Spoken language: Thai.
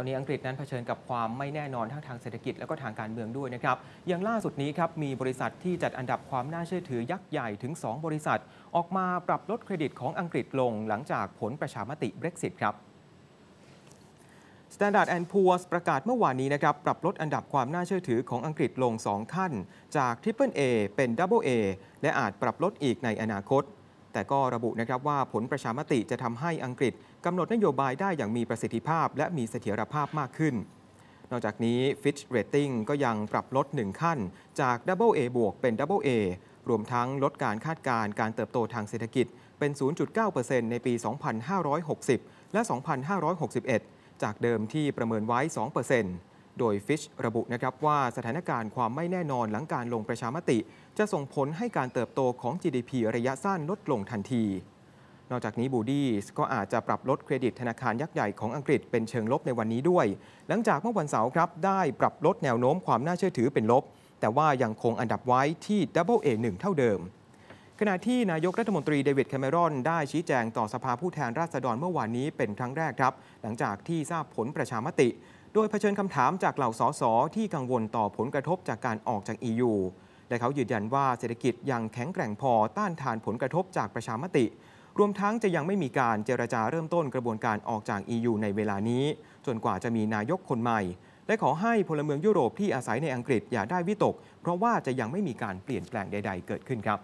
อนนี้อังกฤษนั้นเผชิญกับความไม่แน่นอนทั้งทางเศรษฐกิจและก็ทางการเมืองด้วยนะครับ อย่างล่าสุดนี้ครับ มีบริษัทที่จัดอันดับความน่าเชื่อถือยักษ์ใหญ่ถึง 2 บริษัท ออกมาปรับลดเครดิตของอังกฤษลงหลังจากผลประชามติเบรกซิตครับ Standard Poor's ประกาศเมื่อวานนี้นะครับ ปรับลดอันดับความน่าเชื่อถือของอังกฤษลง2ขั้น จาก Triple A เป็น Double A และอาจปรับลดอีกในอนาคตแต่ก็ระบุนะครับว่าผลประชามติจะทำให้อังกฤษ กำหนดนโยบายได้อย่างมีประสิทธิภาพและมีเสถียรภาพมากขึ้น นอกจากนี้ Fitch Rating ก็ยังปรับลด 1 ขั้น จาก Double A บวกเป็น Double A รวมทั้งลดการคาดการณ์การเติบโตทางเศรษฐกิจเป็น 0.9%ในปี 2560 และ 2561 จากเดิมที่ประเมินไว้ 2%โดยฟิชระบุนะครับว่าสถานการณ์ความไม่แน่นอนหลังการลงประชามติ จะส่งผลให้การเติบโตของ GDP ระยะสั้นลดลงทันที นอกจากนี้บูดี้ก็อาจจะปรับลดเครดิตธนาคารยักษ์ใหญ่ของอังกฤษเป็นเชิงลบในวันนี้ด้วย หลังจากเมื่อวันเสาร์ครับได้ปรับลดแนวโน้มความน่าเชื่อถือเป็นลบ แต่ว่ายังคงอันดับไว้ที่ AA1 เท่าเดิมขณะที่นายกรัฐมนตรีเดวิดแคมเมรอนได้ชี้แจงต่อสภาผู้แทนราษฎรเมื่อวานนี้เป็นครั้งแรกครับ หลังจากที่ทราบผลประชามติ โดยเผชิญคำถามจากเหล่าสสที่กังวลต่อผลกระทบจากการออกจาก EU และเขายืนยันว่าเศรษฐกิจยังแข็งแกร่งพอต้านทานผลกระทบจากประชามติ รวมทั้งจะยังไม่มีการเจรจาเริ่มต้นกระบวนการออกจาก EU ในเวลานี้จนกว่าจะมีนายกคนใหม่ และขอให้พลเมืองยุโรปที่อาศัยในอังกฤษอย่าได้วิตก เพราะว่าจะยังไม่มีการเปลี่ยนแปลงใด ๆเกิดขึ้นครับ